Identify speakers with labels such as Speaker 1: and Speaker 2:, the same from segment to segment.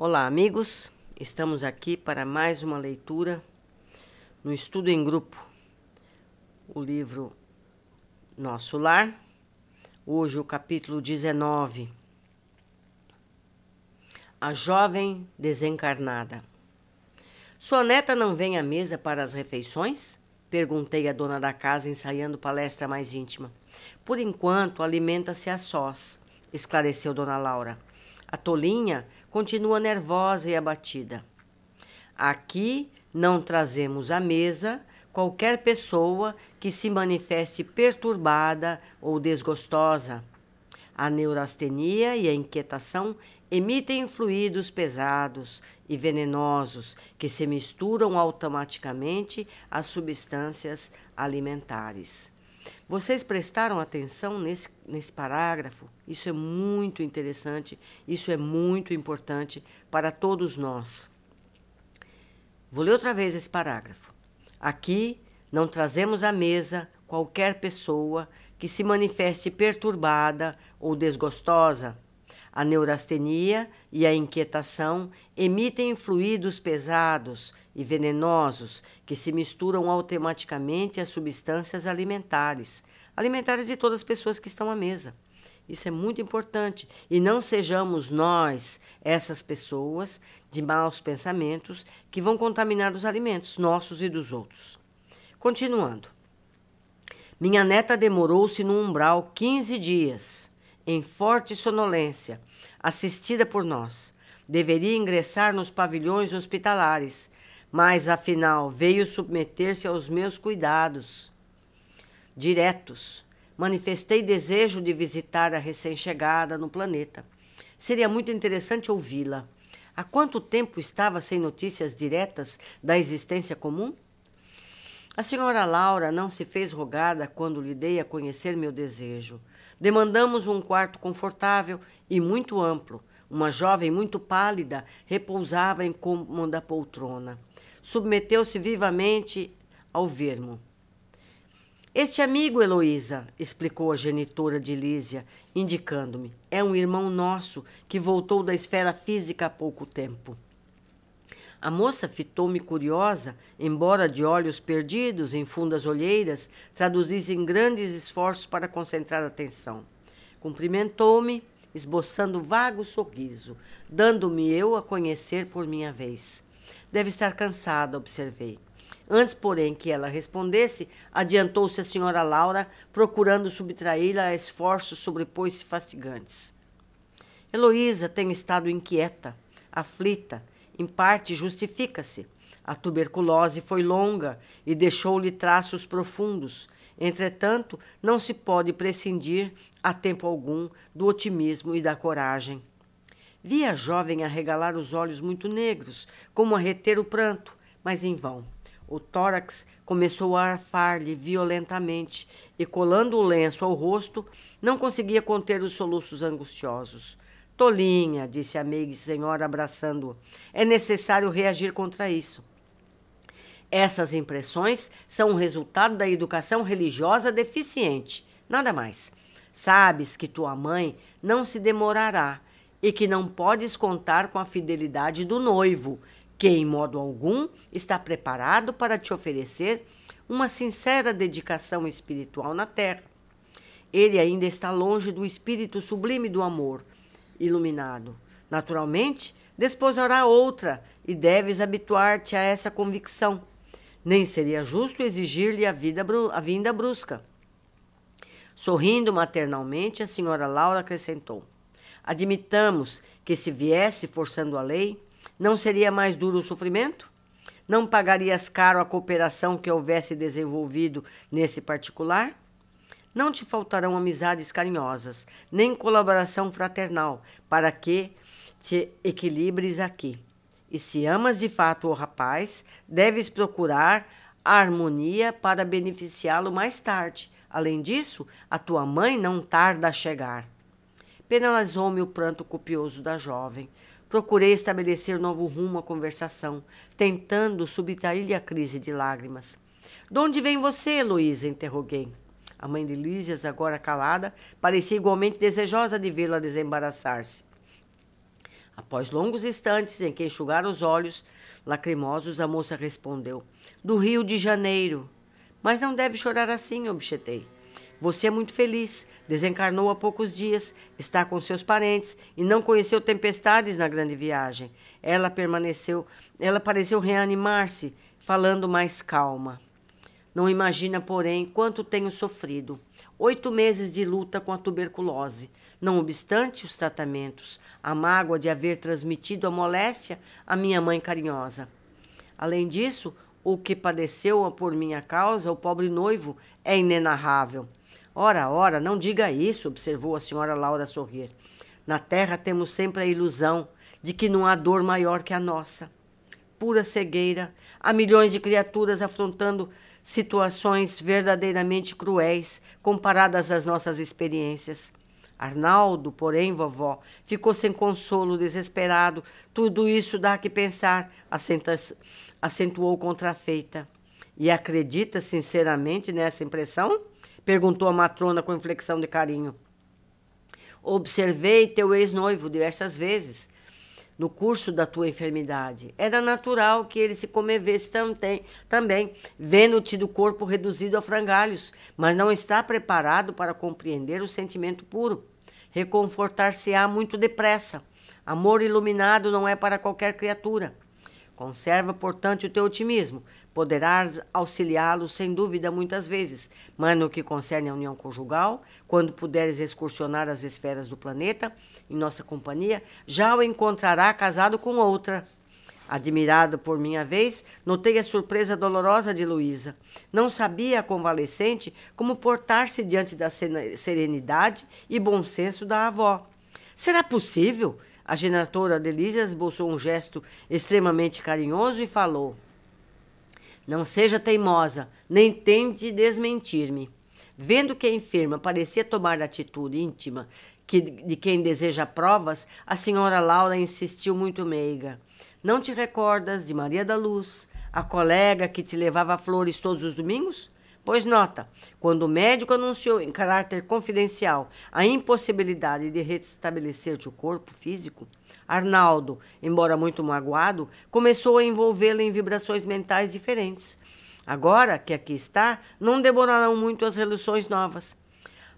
Speaker 1: Olá, amigos. Estamos aqui para mais uma leitura no estudo em grupo. O livro Nosso Lar. Hoje o capítulo 19. A jovem desencarnada. Sua neta não vem à mesa para as refeições? Perguntei à dona da casa, ensaiando palestra mais íntima. Por enquanto, alimenta-se a sós, esclareceu Dona Laura. A tolinha continua nervosa e abatida. Aqui não trazemos à mesa qualquer pessoa que se manifeste perturbada ou desgostosa. A neurastenia e a inquietação emitem fluidos pesados e venenosos que se misturam automaticamente às substâncias alimentares. Vocês prestaram atenção nesse, nesse parágrafo? Isso é muito interessante, isso é muito importante para todos nós. Vou ler outra vez esse parágrafo. Aqui não trazemos à mesa qualquer pessoa que se manifeste perturbada ou desgostosa a neurastenia e a inquietação emitem fluidos pesados e venenosos que se misturam automaticamente às substâncias alimentares, alimentares de todas as pessoas que estão à mesa. Isso é muito importante. E não sejamos nós, essas pessoas de maus pensamentos, que vão contaminar os alimentos, nossos e dos outros. Continuando. Minha neta demorou-se no umbral 15 dias em forte sonolência, assistida por nós. Deveria ingressar nos pavilhões hospitalares, mas afinal veio submeter-se aos meus cuidados diretos. Manifestei desejo de visitar a recém-chegada no planeta. Seria muito interessante ouvi-la. Há quanto tempo estava sem notícias diretas da existência comum? A senhora Laura não se fez rogada quando lhe dei a conhecer meu desejo. Demandamos um quarto confortável e muito amplo. Uma jovem muito pálida repousava em cômoda poltrona. Submeteu-se vivamente ao vermo. Este amigo, Heloísa, explicou a genitora de Lísia, indicando-me, é um irmão nosso que voltou da esfera física há pouco tempo. A moça fitou-me curiosa, embora de olhos perdidos em fundas olheiras, em grandes esforços para concentrar a atenção. Cumprimentou-me, esboçando vago sorriso, dando-me eu a conhecer por minha vez. Deve estar cansada, observei. Antes, porém, que ela respondesse, adiantou-se a senhora Laura, procurando subtraí-la a esforços sobrepôs-se fastigantes. Heloísa tem estado inquieta, aflita, em parte, justifica-se. A tuberculose foi longa e deixou-lhe traços profundos. Entretanto, não se pode prescindir, a tempo algum, do otimismo e da coragem. Vi a jovem arregalar os olhos muito negros, como a reter o pranto, mas em vão. O tórax começou a arfar-lhe violentamente e, colando o lenço ao rosto, não conseguia conter os soluços angustiosos. Tolinha, disse a meiga senhora abraçando-o, é necessário reagir contra isso. Essas impressões são o resultado da educação religiosa deficiente, nada mais. Sabes que tua mãe não se demorará e que não podes contar com a fidelidade do noivo, que em modo algum está preparado para te oferecer uma sincera dedicação espiritual na terra. Ele ainda está longe do espírito sublime do amor, iluminado. Naturalmente, desposará outra e deves habituar-te a essa convicção. Nem seria justo exigir-lhe a, vida a vinda brusca. Sorrindo maternalmente, a senhora Laura acrescentou: Admitamos que se viesse forçando a lei, não seria mais duro o sofrimento? Não pagarias caro a cooperação que houvesse desenvolvido nesse particular? Não te faltarão amizades carinhosas, nem colaboração fraternal, para que te equilibres aqui. E se amas de fato o rapaz, deves procurar a harmonia para beneficiá-lo mais tarde. Além disso, a tua mãe não tarda a chegar. Penalizou-me o pranto copioso da jovem. Procurei estabelecer novo rumo à conversação, tentando subtrair-lhe a crise de lágrimas. De onde vem você, Heloísa? interroguei a mãe de Lísias, agora calada, parecia igualmente desejosa de vê-la desembaraçar-se. Após longos instantes em que enxugaram os olhos, lacrimosos, a moça respondeu: Do Rio de Janeiro. Mas não deve chorar assim, objetei. Você é muito feliz, desencarnou há poucos dias, está com seus parentes e não conheceu tempestades na grande viagem. Ela permaneceu, ela pareceu reanimar-se, falando mais calma. Não imagina, porém, quanto tenho sofrido. Oito meses de luta com a tuberculose. Não obstante os tratamentos, a mágoa de haver transmitido a moléstia à minha mãe carinhosa. Além disso, o que padeceu por minha causa, o pobre noivo, é inenarrável. Ora, ora, não diga isso, observou a senhora Laura a sorrir. Na terra temos sempre a ilusão de que não há dor maior que a nossa. Pura cegueira, há milhões de criaturas afrontando situações verdadeiramente cruéis comparadas às nossas experiências. Arnaldo, porém, vovó, ficou sem consolo, desesperado. Tudo isso dá que pensar, acentuou contrafeita. E acredita sinceramente nessa impressão? perguntou a matrona com inflexão de carinho. Observei teu ex-noivo diversas vezes no curso da tua enfermidade. Era é natural que ele se comevesse também, também vendo-te do corpo reduzido a frangalhos, mas não está preparado para compreender o sentimento puro. Reconfortar-se-á muito depressa. Amor iluminado não é para qualquer criatura. Conserva, portanto, o teu otimismo. Poderás auxiliá-lo, sem dúvida, muitas vezes. Mas no que concerne a união conjugal, quando puderes excursionar as esferas do planeta, em nossa companhia, já o encontrará casado com outra. Admirado por minha vez, notei a surpresa dolorosa de Luísa. Não sabia a convalescente como portar-se diante da serenidade e bom senso da avó. Será possível? A genitora delícia esboçou um gesto extremamente carinhoso e falou: Não seja teimosa, nem tente desmentir-me. Vendo que a enferma parecia tomar a atitude íntima que, de quem deseja provas, a senhora Laura insistiu muito meiga. Não te recordas de Maria da Luz, a colega que te levava flores todos os domingos? Pois nota, quando o médico anunciou em caráter confidencial a impossibilidade de restabelecer-te o corpo físico, Arnaldo, embora muito magoado, começou a envolvê-lo em vibrações mentais diferentes. Agora que aqui está, não demorarão muito as reluções novas.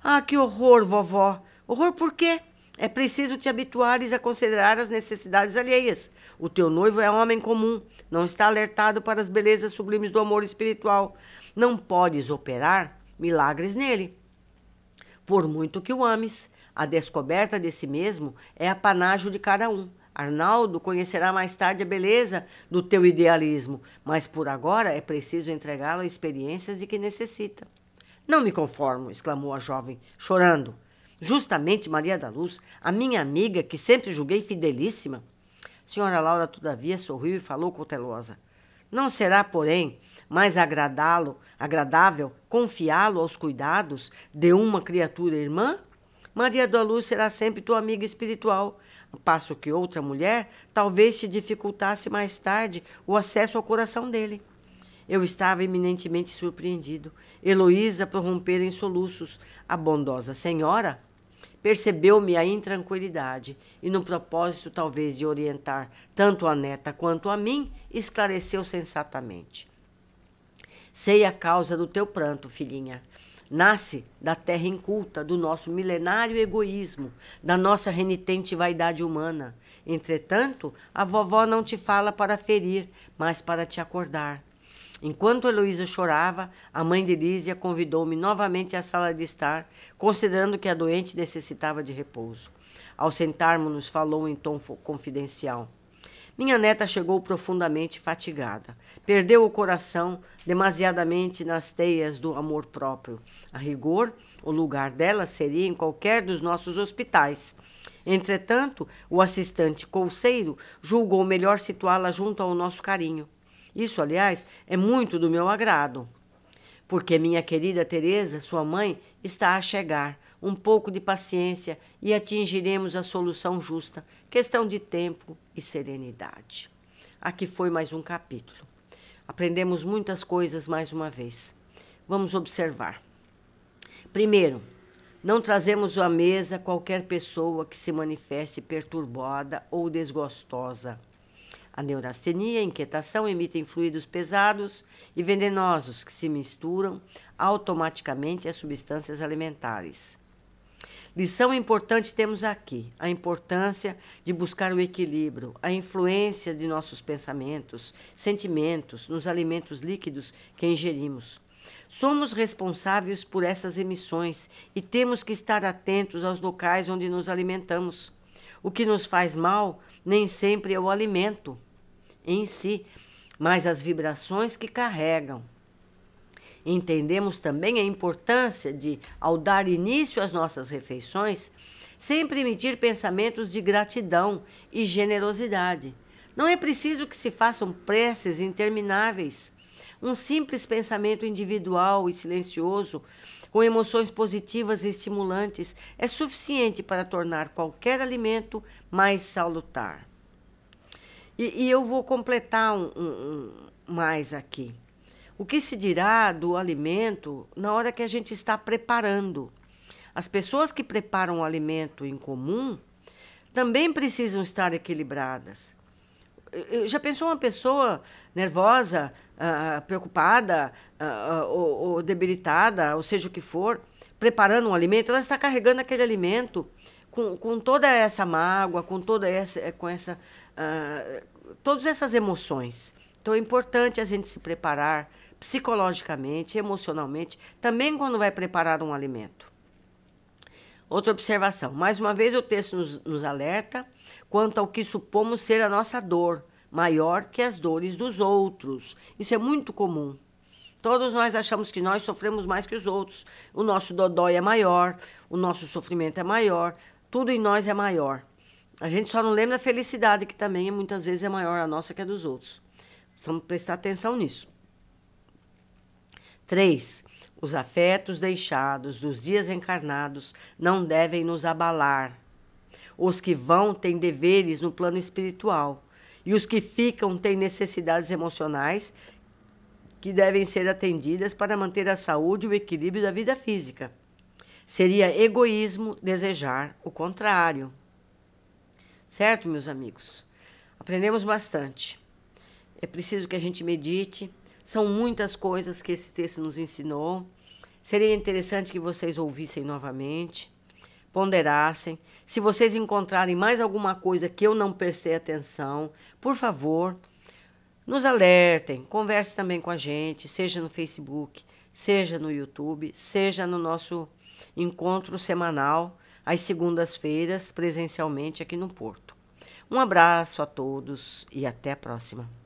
Speaker 1: Ah, que horror, vovó! Horror por quê? É preciso te habituares a considerar as necessidades alheias. O teu noivo é homem comum, não está alertado para as belezas sublimes do amor espiritual. Não podes operar milagres nele. Por muito que o ames, a descoberta de si mesmo é apanágio de cada um. Arnaldo conhecerá mais tarde a beleza do teu idealismo, mas por agora é preciso entregá-lo a experiências de que necessita. Não me conformo, exclamou a jovem, chorando justamente Maria da Luz, a minha amiga que sempre julguei fidelíssima? Senhora Laura, todavia, sorriu e falou cautelosa. Não será, porém, mais agradá-lo, agradável confiá-lo aos cuidados de uma criatura irmã? Maria da Luz será sempre tua amiga espiritual, passo que outra mulher talvez te dificultasse mais tarde o acesso ao coração dele. Eu estava eminentemente surpreendido. Heloísa prorrompera em soluços. A bondosa senhora percebeu me a intranquilidade e, no propósito talvez de orientar tanto a neta quanto a mim, esclareceu sensatamente. Sei a causa do teu pranto, filhinha. Nasce da terra inculta, do nosso milenário egoísmo, da nossa renitente vaidade humana. Entretanto, a vovó não te fala para ferir, mas para te acordar Enquanto Heloísa chorava, a mãe de Lísia convidou-me novamente à sala de estar, considerando que a doente necessitava de repouso. Ao sentarmos-nos, falou em tom confidencial. Minha neta chegou profundamente fatigada. Perdeu o coração demasiadamente nas teias do amor próprio. A rigor, o lugar dela seria em qualquer dos nossos hospitais. Entretanto, o assistente colseiro julgou melhor situá-la junto ao nosso carinho. Isso, aliás, é muito do meu agrado, porque minha querida Teresa, sua mãe, está a chegar. Um pouco de paciência e atingiremos a solução justa. Questão de tempo e serenidade. Aqui foi mais um capítulo. Aprendemos muitas coisas mais uma vez. Vamos observar. Primeiro, não trazemos à mesa qualquer pessoa que se manifeste perturbada ou desgostosa a neurastenia, inquietação emitem fluidos pesados e venenosos que se misturam automaticamente às substâncias alimentares. Lição importante temos aqui: a importância de buscar o equilíbrio, a influência de nossos pensamentos, sentimentos nos alimentos líquidos que ingerimos. Somos responsáveis por essas emissões e temos que estar atentos aos locais onde nos alimentamos. O que nos faz mal nem sempre é o alimento em si, mas as vibrações que carregam. Entendemos também a importância de, ao dar início às nossas refeições, sempre emitir pensamentos de gratidão e generosidade. Não é preciso que se façam preces intermináveis um simples pensamento individual e silencioso, com emoções positivas e estimulantes, é suficiente para tornar qualquer alimento mais salutar. E, e eu vou completar um, um, um mais aqui. O que se dirá do alimento na hora que a gente está preparando? As pessoas que preparam o alimento em comum também precisam estar equilibradas. Já pensou uma pessoa nervosa, ah, ah, preocupada uh, ou, ou, debilitada, ou seja o que for, preparando um alimento, ela está carregando aquele alimento com, com toda essa mágoa, com toda essa, eh, com essa, uh, todas essas emoções. Então é importante a gente se preparar psicologicamente, emocionalmente, também quando vai preparar um alimento. Outra observação. Mais uma vez, o texto nos, nos alerta quanto ao que supomos ser a nossa dor, maior que as dores dos outros. Isso é muito comum. Todos nós achamos que nós sofremos mais que os outros. O nosso dodói é maior, o nosso sofrimento é maior, tudo em nós é maior. A gente só não lembra a felicidade, que também muitas vezes é maior a nossa que a dos outros. Precisamos prestar atenção nisso. Três. Os afetos deixados dos dias encarnados não devem nos abalar. Os que vão têm deveres no plano espiritual e os que ficam têm necessidades emocionais que devem ser atendidas para manter a saúde e o equilíbrio da vida física. Seria egoísmo desejar o contrário. Certo, meus amigos? Aprendemos bastante. É preciso que a gente medite. São muitas coisas que esse texto nos ensinou. Seria interessante que vocês ouvissem novamente ponderassem. Se vocês encontrarem mais alguma coisa que eu não prestei atenção, por favor, nos alertem, converse também com a gente, seja no Facebook, seja no YouTube, seja no nosso encontro semanal às segundas-feiras, presencialmente aqui no Porto. Um abraço a todos e até a próxima.